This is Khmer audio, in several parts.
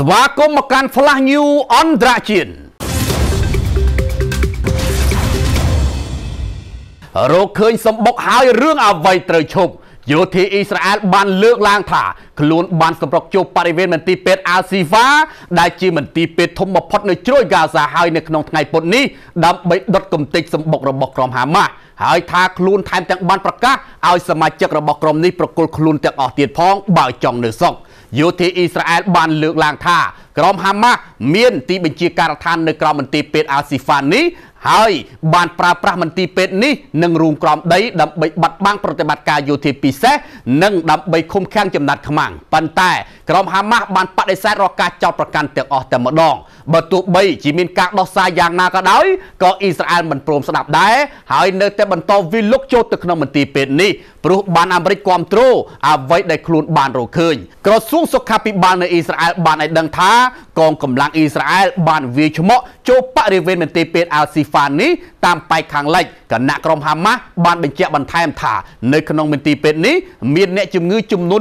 ស្វាគមន៍មកកាន់ Flash News អន្តរជាតិរកឃើញសម្បុកហើយរឿងអ្វីត្រូវឈប់យោធាអ៊ីស្រាអែលបានលើកឡើងថាខ្លួនបានសម្រុកជួបបរិវេណមន្ទីរពេទ្យអាស៊ីវ៉ាដែលជាមន្ទីរពេទ្យធំបំផុតនៅជ្រោយហ្គាហ្សាហើយនៅក្នុងថ្ងៃពុធនេះដើម្បីដុតកំទេចសម្បុករបស់ក្រុមហាម៉ាស់ហើយថាខ្លួនថែមទាំងបានប្រកាសឲ្យសមាជិករបស់ក្រុមនេះប្រគល់ខ្លួនទាំងអស់ទៀតផងបើចង់នៅសុខយោធាអ៊ីស្រាអែលបានលើកឡើងថា ក្រុមហាម៉ាស់មានទីបញ្ជាការដ្ឋាននៅក្រោមមន្ទីរពេទ្យអាស៊ីហ្វានីហើយបានប្រើប្រាស់មន្ទីរពេទ្យនេះនឹងរួមក្រំដីដើម្បីបាត់បង់ប្រតិបត្តិការយោធាពិសេសនិងដើម្បីឃុំឃាំងចំណាត់ខ្មាំងប៉ុន្តែក្រុមហាម៉ាស់បានបដិសេធរាល់ការចោទប្រកាន់ទាំងអស់តែម្ដងបើទោះបីជាមានការដោះសារយ៉ាងណាក៏ដោយក៏អ៊ីស្រាអែលមិនព្រមស្ដាប់ដែរហើយ នៅតែបន្តវិលុកចូលទៅក្នុងមន្ទីរពេទ្យនេះព្រោះបានអាមេរិកគ្រប់គ្រងអ្វីដែលខ្លួន បានរកឃើញក្រសួងសុខាភិបាលនៅអ៊ីស្រាអែលបានឲ្យដឹងថាកងកម្លាំងអ៊ីស្រាអែលបានវាយឆ្មក់ចូលបរិវេណមន្ទីរពេទ្យអាល់ស៊ីហ្វាននេះតាមប៉ែកខាងលិចគណៈក្រុមហាម៉ាស់បានបញ្ជាក់បន្ថែមថា នៅក្នុងមន្ទីរពេទ្យនេះមានអ្នកជំងឺចំនួន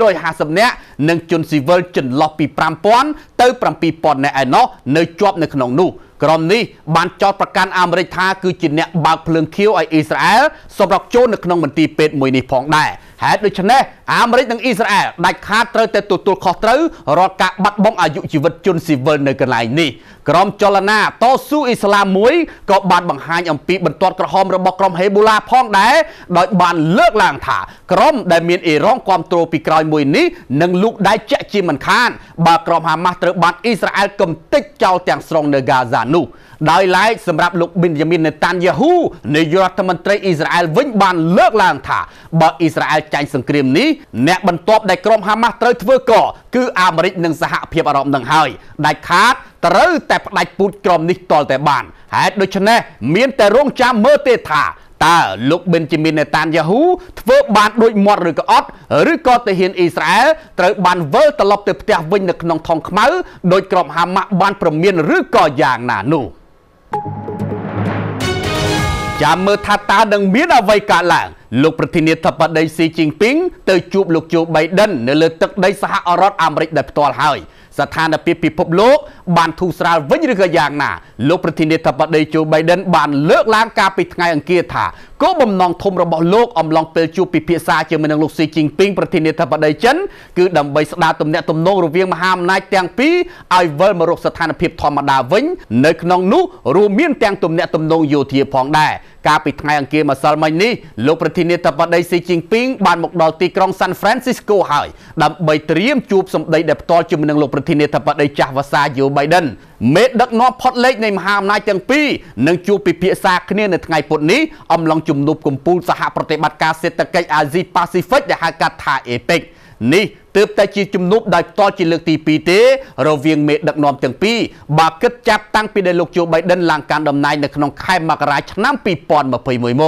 650នាក់និងនិងជនស៊ីវិលចន្លោះពី5000ទៅ7000នាក់ឯណោះនៅជាប់នៅក្នុងនោះក្រុមនេះបានចោទប្រកាន់អាមេរិកថាគឺជាអ្នកបើកភ្លើងខៀវឲ្យអ៊ីស្រាអែលសម្រាប់ចូលនៅក្នុងមន្ទីរពេទ្យមួយនេះផងដែរហេតុដូច្នេះអាមេរិកនិងអ៊ីស្រាអែលដាច់ខាតត្រូវតែទទួលខុសត្រូវរាល់ការបាត់បង់អាយុជីវិតជនស៊ីវិលនៅកន្លែងនេះក្រុមចលនាតស៊ូអ៊ីស្លាមមួយក៏បានបង្ហាញអំពីបន្ទាត់ក្រហមរបស់ក្រុមហេបូឡាផងដែរដោយបានលើកឡើងថាក្រុមដែលមានអ៊ីរ៉ង់គ្រប់គ្រងពីក្រោយមួយនេះនឹងលូកដៃជាក់ជាមិនខានបើក្រុមហាម៉ាស់ត្រូវបានអ៊ីស្រាអែលកំទេចចោលទាំងស្រុងនៅហ្គាហ្សានោះដោយឡែកសម្រាប់លោកប៊ីនយ៉ាមីននេតានយ៉ាហ៊ូនាយករដ្ឋមន្ត្រីអ៊ីស្រាអែលវិញបានលើកឡើងថាបើអ៊ីស្រាអែលចាញ់សង្គ្រាមនេះអ្នកបន្ទាប់ដែលក្រុមហាម៉ាស់ត្រូវធ្វើក៏គឺអាមេរិកនិងសហភាពអារ៉ាបនឹងហើយដាច់ខាតត្រូវតែផ្ដាច់ពូជក្រុមនេះតលតែបានហេតុដូច្នេះមានតែរងចាំមើលទេថាតើលោកប៊ីនជាមីននេតានយ៉ាហ៊ូធ្វើបានដូចមាត់ ឬក៏អត់ឬក៏ទាហានអ៊ីស្រាអែលត្រូវបានវិលត្រឡប់ទៅផ្ទះវិញនៅក្នុងថងខ្មៅដោយក្រុមហាម៉ាស់បានប្រមានឬក៏យ៉ាងណានោះ។ចាំមើលថាតើនឹងមានអ្វីកើតឡើងលោកប្រធានាធិបតីស៊ីជីងពីងទៅជួបលោកជូបៃដិន នៅលើទឹកដីសហរដ្ឋអាមេរិកដោយផ្ទាល់ហើយ ស្ថានភាពពិភពលោកបានធូរស្រាលវិញឬក៏យ៉ាងណាលោកប្រធានាធិបតីជូបៃដិនបានលើកឡើងការពីថ្ងៃអង្គារថាគោលបំណងធំរបស់លោកអំឡុងពេលជួបពិភាក្សាជាមួយនឹងលោកស៊ីជីងពីងប្រធានាធិបតីចិនគឺដើម្បីស្ដារទំនាក់ទំនងរវាងមហាអំណាចទាំងពីរឲ្យវិលមករកស្ថានភាពធម្មតាវិញ នៅក្នុងនោះរួមមានទាំងទំនាក់ទំនងយោធាផងដែរកាលពីថ្ងៃអង្គារម្សិលមិញនេះលោកប្រធានាធិបតីស៊ីជីងពីងបានមកដល់ទីក្រុង San Francisco ហើយដើម្បីត្រៀមជួបសម្ដីដែលផ្ទាល់ជាមួយនឹងលោកប្រធានាធិបតីចាស់វសាយូបៃដិនមេដឹកនាំផុតលេខនៃមហាអំណាចទាំងពីរនឹងជួបពិភាក្សាគ្នានៅថ្ងៃពុធនេះអំឡុងជំនុំកំពូលសហប្រតិបត្តិការសេដ្ឋកិច្ចអាស៊ីប៉ាស៊ីហ្វិកដែលហៅកាត់ថា APEC នេះទើបតែជាជំនួបដោយផ្ទាល់ជាលើកទី2ទេរវាងមេដឹកនាំទាំងពីរបើគិតចាប់តាំងពីដែលលោកជូបៃដិនឡើងកាន់តំណែងនៅក្នុងខែមករាឆ្នាំ2021ម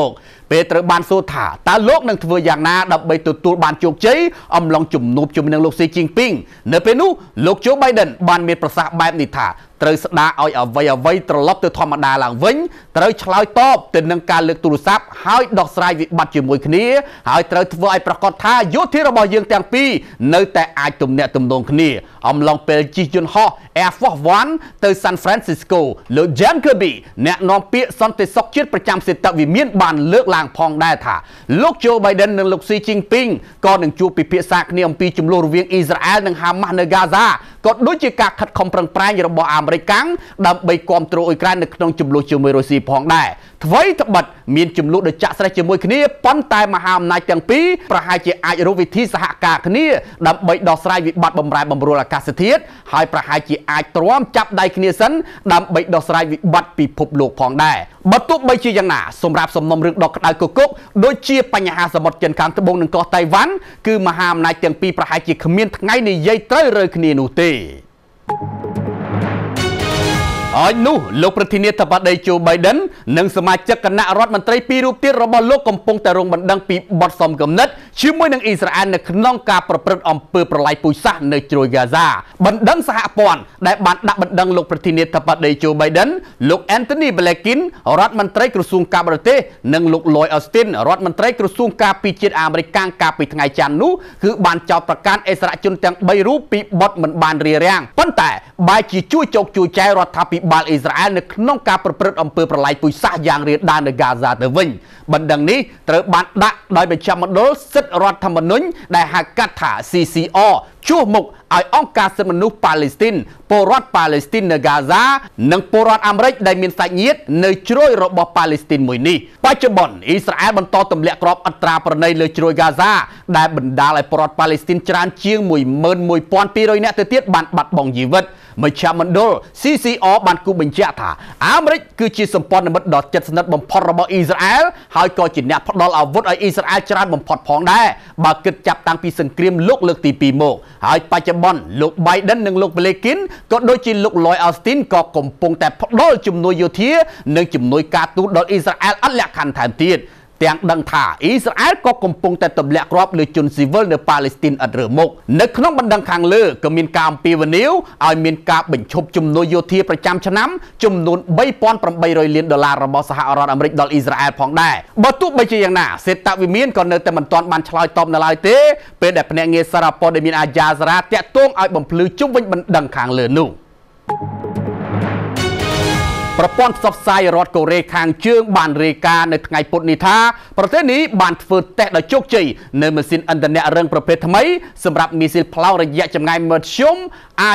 កពេលត្រូវបានសួរថាតើលោកនឹងធ្វើយ៉ាងណាដើម្បីទទួលបានជោគជ័យអំឡុងជំនួបជាមួយនឹងលោកស៊ីជីងពីងនៅពេលនោះលោកជូបៃដិនបានមានប្រសាសន៍បែបនេះថាត្រូវស្ដារឲ្យអវ័យអវ័យត្រឡប់ទៅធម្មតាឡើងវិញត្រូវឆ្លើយតបទៅនឹងការលើកទូរស័ព្ទហើយដោះស្រាយវិបត្តិជាមួយគ្នាហើយត្រូវធ្វើឲ្យប្រកាសថាយោធារបស់យើងទាំងពីរនៅនៅតែអាចទំនាក់ទំនងគ្នាអំឡុងពេលជិះយន្តហោះ Air Force 1ទៅ San Francisco លោក John Kirby អ្នកនាំពាក្យសន្តិសុខជាតិប្រចាំសេតវិមានបានលើកឡើងផងដែរថាលោក Joe Biden និងលោក Xi Jinping ក៏នឹងជួបពិភាក្សាគ្នាអំពីចំនួនរវាងអ៊ីស្រាអែលនិងហាម៉ាស់នៅ Gaza ក៏ដូចជាការខិតខំប្រឹងប្រែងរបស់អាមេរិកកាំងដើម្បីគ្រប់គ្រងអ៊ុយក្រែននៅក្នុងចំនួនជាមួយរុស្ស៊ីផងដែរអ្វីត្បិតមានចំនួនដូចចាក់ស្រេះជាមួយគ្នាប៉ុន្តែមហាអំណាចទាំងពីរប្រហែលជាអាចរកវិធីសហការគ្នាដើម្បីដោះស្រាយវិបត្តិបំរែបំរួលអាកាសធាតុហើយប្រហែលជាអាចទ្រាំចាប់ដៃគ្នាសិនដើម្បីដោះស្រាយវិបត្តិពិភពលោកផងដែរបើទោះបីជាយ៉ាងណា សម្រាប់សំណុំរឿងដកក្តៅគគុកដូចជាបញ្ហាសមុទ្រចិនខាងត្បូងនិងកោះតៃវ៉ាន់គឺមហាអំណាចទាំងពីរប្រហែលជាគ្មានថ្ងៃនិយាយត្រូវរើគ្នានោះទេ thank you ហើយនោះលោកប្រធានាធិបតីជូបៃដិននិងសមាជិកគណៈរដ្ឋមន្ត្រីពីររូបទៀតរបស់លោកកំពុងតែរងបណ្ដឹងពីបទសំគំនិតជាមួយនឹងអ៊ីស្រាអែលនៅក្នុងការប្រព្រឹត្តអំពើប្រល័យពូជសាសន៍នៅជ្រោយហ្គាហ្សាបណ្ដឹងសហព័ន្ធដែលបានដាក់បណ្ដឹងលោកប្រធានាធិបតី Joe Biden លោក Anthony Blinken រដ្ឋមន្ត្រីក្រសួងការបរទេសនិងលោក Lloyd Austin រដ្ឋមន្ត្រីក្រសួងការពារជាតិអាមេរិកកាលពីថ្ងៃច័ន្ទនោះគឺបានចោទប្រកាន់អិសរាជជនទាំង3រូបពីបទមិនបានរារាំងប៉ុន្តែបែរជាជួយចោកជួយចែរដ្ឋាភិបាលអ៊ីស្រាអែលនៅក្នុងការប្រព្រឹត្តអំពើប្រល័យពូជសាសន៍យ៉ាងរាលដាលនៅហ្គាហ្សាទៅវិញបណ្ដឹងនេះត្រូវបានដាក់ដោយមជ្ឈមណ្ឌលសិទ្ធិទ្ធរដ្ឋធម្មនុញ្ញដែលហៅកាត់ថា CCR ជួសមុខឲ្យអង្គការសិទ្ធិមនុស្សប៉ាឡេស្ទីនពលរដ្ឋប៉ាឡេស្ទីននៅហ្គាហ្សា និងពលរដ្ឋអាមេរិកដែលមានសាច់ញាតិនៅជ្រោយរបស់ប៉ាឡេស្ទីនមួយនេះបច្ចុប្បន្នអ៊ីស្រាអែលបន្តទម្លាក់គ្រាប់អត្រាប្រណីលើជ្រោយហ្គាហ្សាដែលបណ្ដាលឲ្យពលរដ្ឋប៉ាឡេស្ទីនច្រើន ជាង11200នាក់ទៅទៀតបានបាត់បង់ជីវិត។មជ្ឈមណ្ឌល CCR បានគូបញ្ជាក់ថាអាមេរិកគឺជាសម្ព័ន្ធមិត្តដ៏ជិតស្និទ្ធបំផុតរបស់អ៊ីស្រាអែលហើយក៏ជាអ្នកផ្ដល់អាវុធឲ្យអ៊ីស្រាអែលច្រើនបំផុតផងដែរបើគិតចាប់តាំងពីសង្គ្រាមលោកលើកទី2មកហើយបច្ចុប្បន្នលោក Biden និងលោក Blinken ក៏ដូចជាលោក Lloyd Austin ក៏កំពុងតែផ្ដល់ជំនួយយោធា និងជំនួយការទូតដល់អ៊ីស្រាអែលអត់លក្ខខណ្ឌថែមទៀតទាំងដឹងថាអ៊ីស្រាអែលក៏កំពុងតែទម្លាក់គ្រាប់លើជនស៊ីវិលនៅប៉ាឡេស្ទីនឥតរើមុខនៅក្នុងបណ្ដឹងខាងលើក៏មានការអំពាវនាវឲ្យមានការបញ្ឈប់ជំនួយយោធាប្រចាំឆ្នាំចំនួន3800លានដុល្លាររបស់សហរដ្ឋអាមេរិកដល់អ៊ីស្រាអែលផងដែរបើទោះបីជាយ៉ាងណាសេតវិមានក៏នៅតែមិនទាន់បានឆ្លើយតបនៅឡើយទេពេលដែលភ្នាក់ងារសារព័ត៌មានអាយ៉ាសារ៉ាតាក់ទងឲ្យបំភ្លឺជុំវិញបណ្ដឹងខាងលើនោះ។ប្រព័ន្ធផ្សព្វផ្សាយរដ្ឋកូរ៉េខាងជើងបានរាយការណ៍នៅថ្ងៃពុធនេះថា ប្រទេសនេះបានធ្វើតេស្តដោយជោគជ័យនៅម៉ាស៊ីនអ៊ីនធឺណិតរឹងប្រភេទថ្មីសម្រាប់មីស៊ីលផ្លោងរយៈចម្ងាយមធ្យម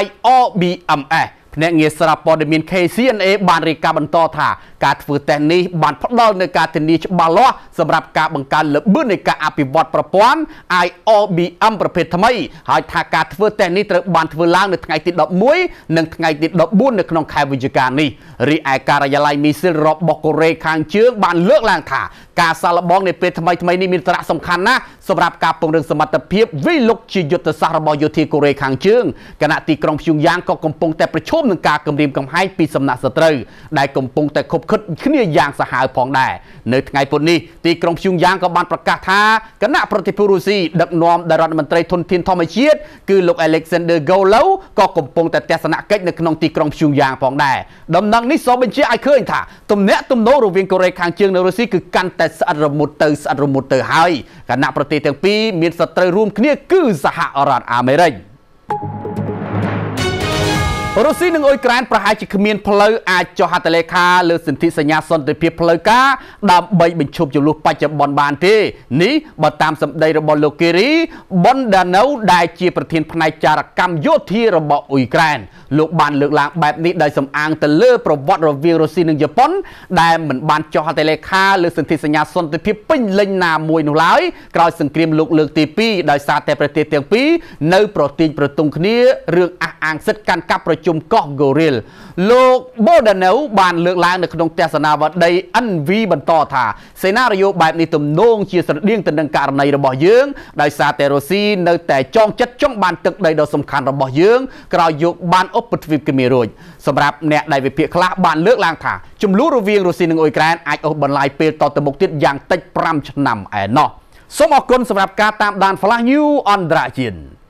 IRBMS ភ្នាក់ងារស្រាប់ព័ត៌មាន KCNA បានរាយការណ៍បន្តថាការធ្វើតេស្តនេះបានផ្ដល់នូវការធានាច្បាស់លាស់សម្រាប់ការបង្កើនល្បឿននៃការអភិវឌ្ឍប្រព័ន្ធ IOBM ប្រភេទថ្មីហើយថាការធ្វើតេស្តនេះត្រូវបានធ្វើឡើងនៅថ្ងៃទី11និងថ្ងៃទី14នៅក្នុងខែវិច្ឆិកានេះរីឯការិយាល័យមីស៊ីលរបស់កូរ៉េខាងជើងបានលើកឡើងថាការសាឡបងនៅពេលថ្មីថ្មីនេះមានសារៈសំខាន់ណាស់សម្រាប់ការពង្រឹងសមត្ថភាពវិលុកជាយុទ្ធសាស្ត្ររបស់យោធាកូរ៉េខាងជើងគណៈទីក្រុងភ្យុងយ៉ាងក៏កំពុងតែប្រឈមនឹងការគំរាមកំហែងពីសំណាក់សត្រូវដែលកំពុងតែខົບខិតគ្នាយ៉ាងសាហាវផងដែរនៅថ្ងៃពុធនេះទីក្រុងភ្យុងយ៉ាងក៏បានប្រកាសថាគណៈប្រតិភូរុស្ស៊ីដឹកនាំដោយរដ្ឋមន្ត្រីធនធានធម្មជាតិគឺលោក Alexander Golov ក៏កំពុងតែទស្សនកិច្ចនៅក្នុងទីក្រុងភ្យុងយ៉ាងផងដែរដំណឹងនេះសូមបញ្ជាក់ឲ្យឃើញថាទំនាក់ទំនងរវាងកូរ៉េខាងជើងនិងរុស្ស៊ីគឺកាន់តែស្អិតរមុតទៅស្អិតរមុតទៅហើយគណៈប្រទេសទាំងពីរមានសត្រូវរួមគ្នា គឺសហរដ្ឋអាមេរិករុស្ស៊ីនិងអ៊ុយក្រែនប្រហែលជាគ្មានផ្លូវអាចចុះហត្ថលេខាលើ សន្ធិសញ្ញាសន្តិភាពផ្លូវការដើម្បីបញ្ឈប់ជម្លោះបច្ចុប្បន្នបានទេនេះបើតាមសម្ដីរបស់លោកគេរីប៊ុនដាណូដែលជា ប្រធាន ផ្នែកចារកម្មយោធារបស់អ៊ុយក្រែនលោកបានលើកឡើងបែបនេះដោយសំអាងទៅលើប្រវត្តិរវាងរុស្ស៊ីនិងជប៉ុនដែលមិនបានចុះហត្ថលេខាលើសន្ធិសញ្ញាសន្តិភាពពេញលេញណាមួយនោះឡើយក្រោយសង្គ្រាមលោកលើកទី2ដោយសារតែប្រទេសទាំងពីរនៅប្រទាញប្រទង់គ្នារឿងអះអាងសិទ្ធិកាន់កាប់ប្រជុំកោះ Goril លោក Bodano បានលើកឡើងនៅក្នុងទស្សនាវដ្តី NV បន្តថាសេណារីយ៉ូបែបនេះទំនងជាស្រដៀងទៅនឹងករណីរបស់យើងដោយសារតែរុស្ស៊ីនៅតែចងចិត្តចង់បានទឹកដីដ៏សំខាន់របស់យើងក្រោយយកបានអូឧបទ្វីបគីមីរួចសម្រាប់អ្នកដែលវិភាគខ្លះបានលើកឡើងថាចំនួនរវាងរុស្ស៊ីនិងអ៊ុយក្រែនអាចអូសបន្លាយពេលតទៅមុខទៀតយ៉ាងតិច5ឆ្នាំឯណោះសូមអរគុណសម្រាប់ការតាមដាន Flash News អន្តរជាតិ